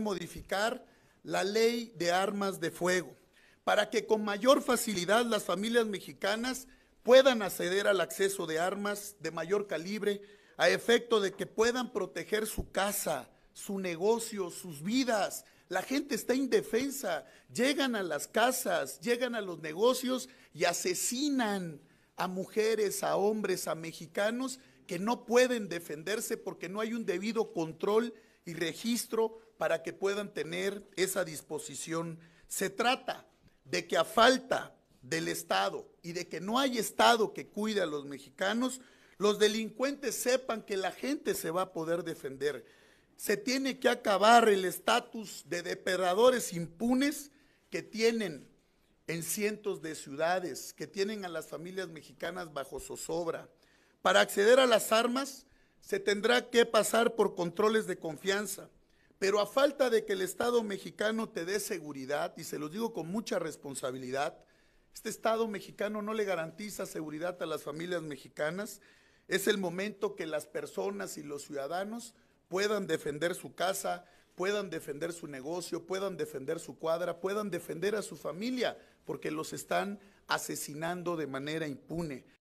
modificar la ley de armas de fuego para que con mayor facilidad las familias mexicanas puedan acceder al acceso de armas de mayor calibre a efecto de que puedan proteger su casa, su negocio, sus vidas. La gente está indefensa, llegan a las casas, llegan a los negocios y asesinan a mujeres, a hombres, a mexicanos que no pueden defenderse porque no hay un debido control y registro para que puedan tener esa disposición. Se trata de que a falta del Estado y de que no hay Estado que cuide a los mexicanos, los delincuentes sepan que la gente se va a poder defender. Se tiene que acabar el estatus de depredadores impunes que tienen en cientos de ciudades, que tienen a las familias mexicanas bajo zozobra. Para acceder a las armas, se tendrá que pasar por controles de confianza, pero a falta de que el Estado mexicano te dé seguridad, y se los digo con mucha responsabilidad, este Estado mexicano no le garantiza seguridad a las familias mexicanas, es el momento que las personas y los ciudadanos puedan defender su casa, puedan defender su negocio, puedan defender su cuadra, puedan defender a su familia, porque los están asesinando de manera impune.